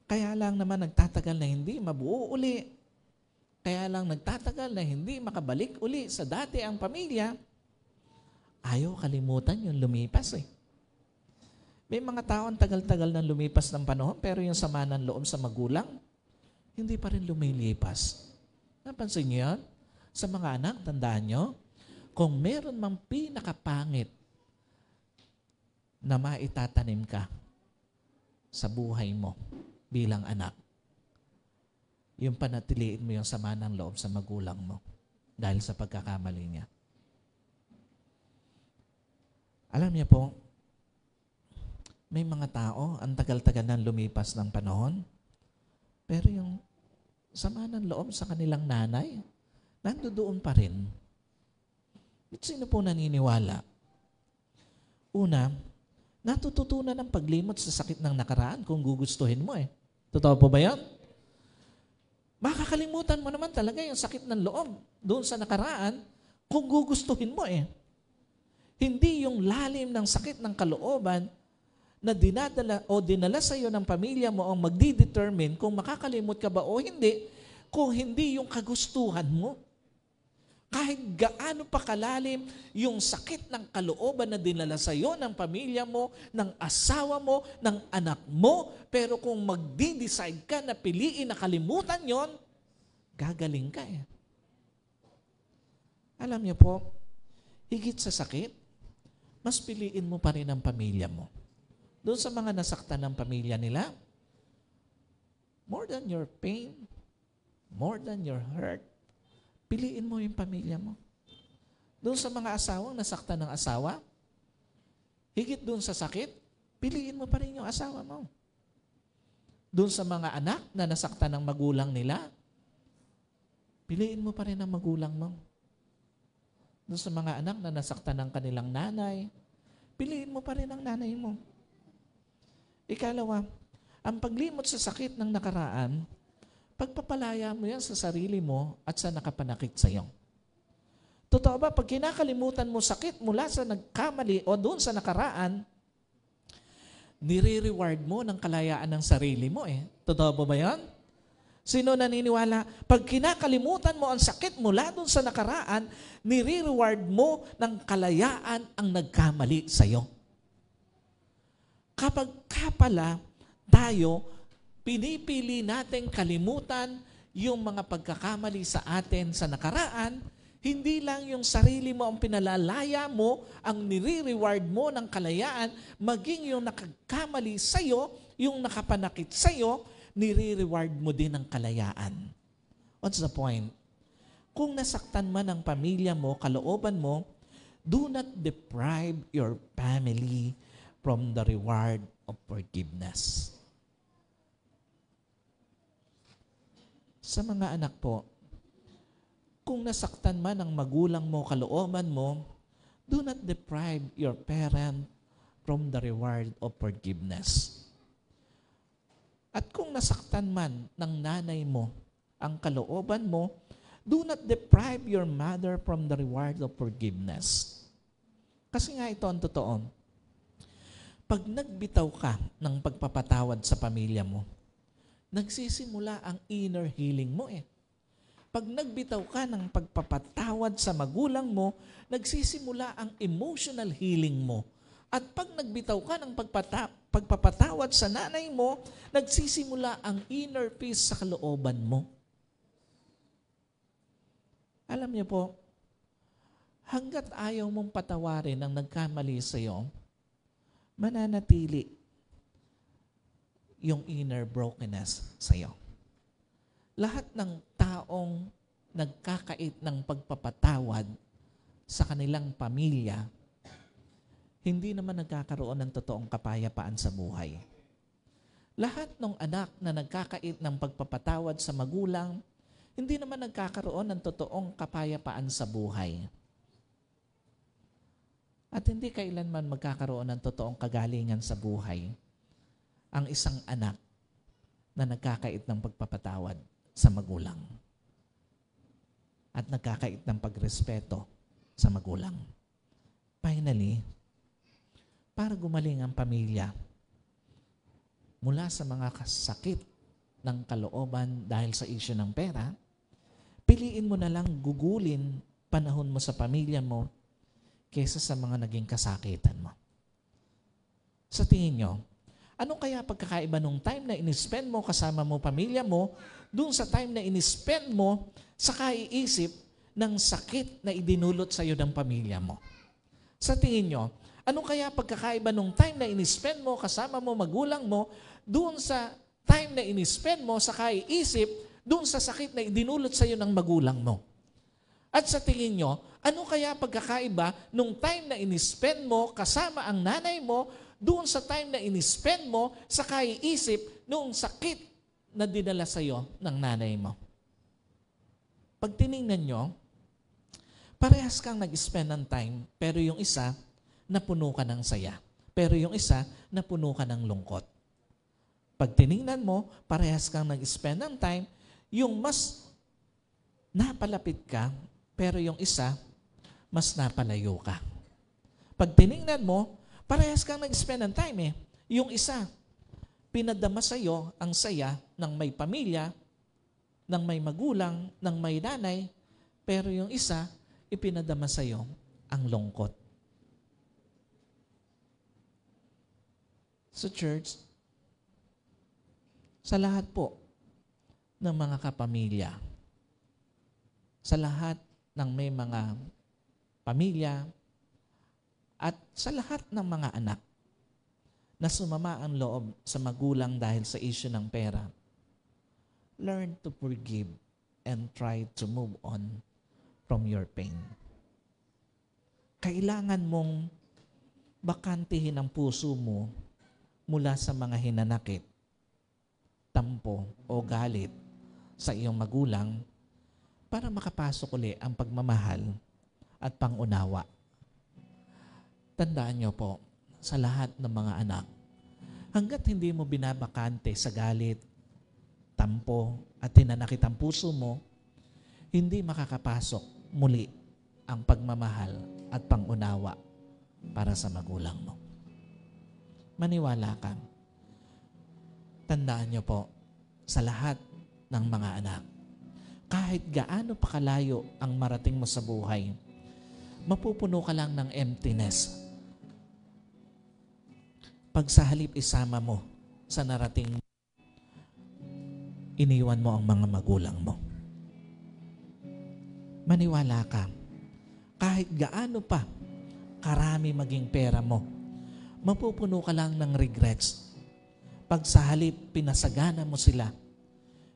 kaya lang naman nagtatagal na hindi mabuo uli. Kaya lang nagtatagal na hindi makabalik uli sa dati ang pamilya. Ayaw kalimutan yung lumipas eh. May mga tao ang tagal-tagal nang lumipas ng panahon, pero yung sama ng loob sa magulang, hindi pa rin lumilipas. Napansin niyo yan? Sa mga anak, tandaan niyo, kung meron mang pinakapangit na maitatanim ka sa buhay mo bilang anak, yung panatiliin mo yung sama ng loob sa magulang mo dahil sa pagkakamali niya. Alam niya po, may mga tao, ang tagal-tagal na lumipas ng panahon, pero yung sama ng loob sa kanilang nanay, nandoon pa rin. At sino po naniniwala? Una, natututunan ang paglimot sa sakit ng nakaraan kung gugustuhin mo eh. Totoo po ba yan? Makakalimutan mo naman talaga yung sakit ng loob doon sa nakaraan kung gugustuhin mo eh. Hindi yung lalim ng sakit ng kalooban na dinadala o dinala sa iyo ng pamilya mo ang magdidetermine kung makakalimot ka ba o hindi kung hindi yung kagustuhan mo. Kahit gaano pa kalalim yung sakit ng kalooban na dinala sa iyo ng pamilya mo, ng asawa mo, ng anak mo, pero kung magdi-decide ka na piliin na kalimutan yon, gagaling ka eh. Alam niyo po, higit sa sakit, mas piliin mo pa rin ang pamilya mo doon sa mga nasaktan ng pamilya nila. More than your pain, more than your hurt, piliin mo yung pamilya mo. Doon sa mga asawang nasaktan ng asawa, higit doon sa sakit, piliin mo pa rin yung asawa mo. Doon sa mga anak na nasaktan ng magulang nila, piliin mo pa rin ang magulang mo. Doon sa mga anak na nasaktan ng kanilang nanay, piliin mo pa rin ang nanay mo. Ikalawa, ang paglimot sa sakit ng nakaraan, pagpapalaya mo yan sa sarili mo at sa nakapanakit sa iyo. Totoo ba, pag kinakalimutan mo sakit mula sa nagkamali o doon sa nakaraan, nire-reward mo ng kalayaan ng sarili mo eh. Totoo ba ba yan? Sino naniniwala? Pag kinakalimutan mo ang sakit mula doon sa nakaraan, nire-reward mo ng kalayaan ang nagkamali sa'yo kapag kapala tayo, pinipili natin kalimutan yung mga pagkakamali sa atin sa nakaraan, hindi lang yung sarili mo ang pinalalaya mo, ang nire-reward mo ng kalayaan, maging yung nakagkamali sa'yo, yung nakapanakit sa'yo, nire-reward mo din ng kalayaan. What's the point? Kung nasaktan man ang pamilya mo, kalooban mo, do not deprive your family from the reward of forgiveness. Sa mga anak po, kung nasaktan man ang magulang mo, kalooban mo, do not deprive your parent from the reward of forgiveness. At kung nasaktan man ng nanay mo, ang kalooban mo, do not deprive your mother from the reward of forgiveness. Kasi nga ito ang totoo. Pag nagbitaw ka ng pagpapatawad sa pamilya mo, nagsisimula ang inner healing mo eh. Pag nagbitaw ka ng pagpapatawad sa magulang mo, nagsisimula ang emotional healing mo. At pag nagbitaw ka ng pagpata- pagpapatawad sa nanay mo, nagsisimula ang inner peace sa kalooban mo. Alam niyo po, hanggat ayaw mong patawarin ang nagkamali sa iyo, mananatili yung inner brokenness sa iyo. Lahat ng taong nagkakait ng pagpapatawad sa kanilang pamilya, hindi naman nagkakaroon ng totoong kapayapaan sa buhay. Lahat ng anak na nagkakait ng pagpapatawad sa magulang, hindi naman nagkakaroon ng totoong kapayapaan sa buhay. At hindi kailanman magkakaroon ng totoong kagalingan sa buhay ang isang anak na nagkakait ng pagpapatawad sa magulang at nagkakait ng pagrespeto sa magulang. Finally, para gumaling ang pamilya mula sa mga kasakit ng kalooban dahil sa isyo ng pera, piliin mo na lang gugulin panahon mo sa pamilya mo kesa sa mga naging kasakitan mo. Sa tingin nyo, ano kaya pagkakaiba nung time na in-spend mo kasama mo, pamilya mo, dun sa time na in-spend mo sa kaiisip ng sakit na idinulot sa iyo ng pamilya mo? Sa tingin nyo, ano kaya pagkakaiba nung time na in-spend mo kasama mo, magulang mo, doon sa time na in-spend mo sa kaiisip, doon sa sakit na idinulot sa iyo ng magulang mo? At sa tingin nyo, ano kaya pagkakaiba nung time na inispend mo kasama ang nanay mo doon sa time na inispend mo sa kaiisip noong sakit na dinala sa iyo ng nanay mo? Pag tiningnan nyo, parehas kang nag-spend ng time pero yung isa, napuno ka ng saya. Pero yung isa, napuno ka ng lungkot. Pag tiningnan mo, parehas kang nag-spend ng time, yung mas napalapit ka, pero yung isa, mas napalayo ka. Pag tinignan mo, parehas kang nag-spend ng time eh. Yung isa, pinadama sa iyo ang saya ng may pamilya, ng may magulang, ng may nanay, pero yung isa, ipinadama sa iyo ang lungkot. Sa church, sa lahat po ng mga kapamilya, sa lahat ng may mga pamilya, at sa lahat ng mga anak na sumama ang loob sa magulang dahil sa issue ng pera. Learn to forgive and try to move on from your pain. Kailangan mong bakantihin ang puso mo mula sa mga hinanakit, tampo o galit sa iyong magulang para makapasok uli ang pagmamahal at pangunawa. Tandaan nyo po, sa lahat ng mga anak, hanggat hindi mo binabakante sa galit, tampo, at tinanakit ang puso mo, hindi makakapasok muli ang pagmamahal at pangunawa para sa magulang mo. Maniwala ka. Tandaan nyo po, sa lahat ng mga anak, kahit gaano pa kalayo ang marating mo sa buhay, mapupuno ka lang ng emptiness. Pag sa halip isama mo sa narating iniwan mo ang mga magulang mo. Maniwala ka, kahit gaano pa karami maging pera mo, mapupuno ka lang ng regrets. Pag sa halip pinasagana mo sila,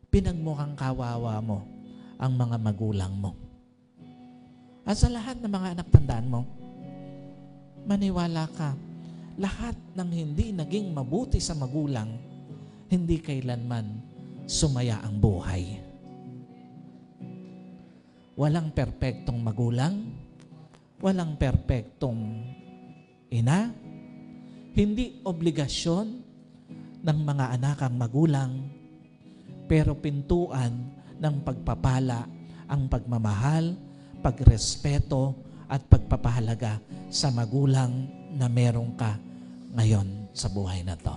pinagmukhang kawawa mo ang mga magulang mo. At sa lahat ng mga anak, tandaan mo, maniwala ka, lahat ng hindi naging mabuti sa magulang, hindi kailanman sumaya ang buhay. Walang perpektong magulang, walang perpektong ina, hindi obligasyon ng mga anak ang magulang, pero pintuan ng pagpapala ang pagmamahal, pagrespeto at pagpapahalaga sa magulang na meron ka ngayon sa buhay na to.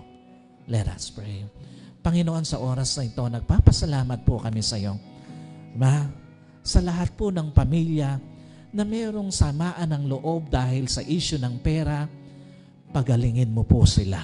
Let us pray. Panginoon, sa oras na ito, nagpapasalamat po kami sa iyo. Ma, sa lahat po ng pamilya na merong samaan ng loob dahil sa isyo ng pera, pagalingin mo po sila.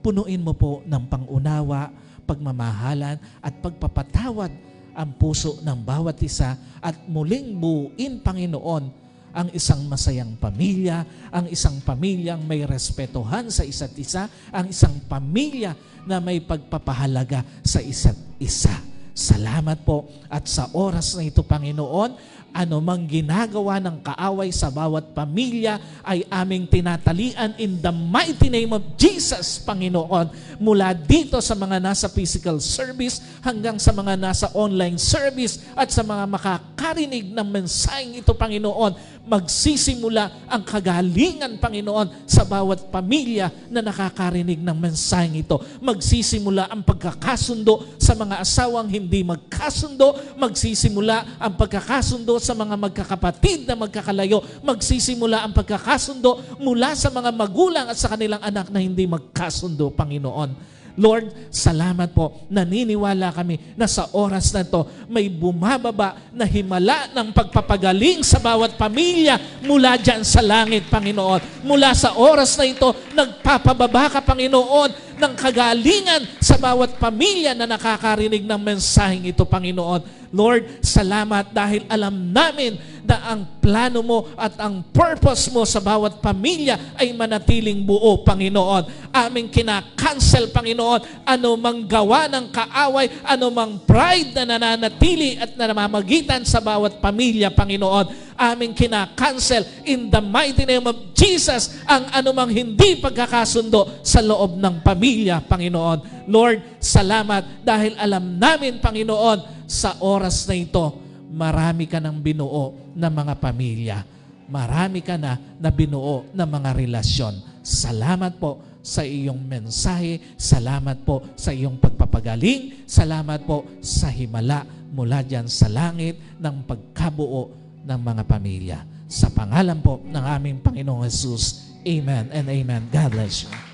Punuin mo po ng pangunawa, pagmamahalan at pagpapatawad ang puso ng bawat isa at muling buuin, Panginoon, ang isang masayang pamilya, ang isang pamilyang may respetuhan sa isa't isa, ang isang pamilya na may pagpapahalaga sa isa't isa. Salamat po at sa oras na ito, Panginoon, anumang ginagawa ng kaaway sa bawat pamilya ay aming tinatalian in the mighty name of Jesus, Panginoon. Mula dito sa mga nasa physical service hanggang sa mga nasa online service at sa mga makakarinig ng mensaheng ito, Panginoon magsisimula ang kagalingan, Panginoon, sa bawat pamilya na nakakarinig ng mensaheng ito. Magsisimula ang pagkakasundo sa mga asawang hindi magkasundo. Magsisimula ang pagkakasundo sa mga magkakapatid na magkakalayo. Magsisimula ang pagkakasundo mula sa mga magulang at sa kanilang anak na hindi magkasundo, Panginoon. Lord, salamat po. Naniniwala kami na sa oras na to may bumababa na himala ng pagpapagaling sa bawat pamilya mula dyan sa langit, Panginoon. Mula sa oras na ito, nagpapababa ka, Panginoon, ng kagalingan sa bawat pamilya na nakakarinig ng mensaheng ito, Panginoon. Lord, salamat dahil alam namin na ang plano mo at ang purpose mo sa bawat pamilya ay manatiling buo, Panginoon. Aming kinakancel, Panginoon, anumang gawa ng kaaway, anumang pride na nananatili at namamagitan sa bawat pamilya, Panginoon. Aming kinakancel in the mighty name of Jesus ang anumang hindi pagkakasundo sa loob ng pamilya pamilya, Panginoon. Lord, salamat dahil alam namin, Panginoon, sa oras na ito, marami ka ng binuo ng mga pamilya. Marami ka na na binuo ng mga relasyon. Salamat po sa iyong mensahe. Salamat po sa iyong pagpapagaling. Salamat po sa himala mula dyan sa langit ng pagkabuo ng mga pamilya. Sa pangalan po ng aming Panginoong Jesus. Amen and amen. God bless you.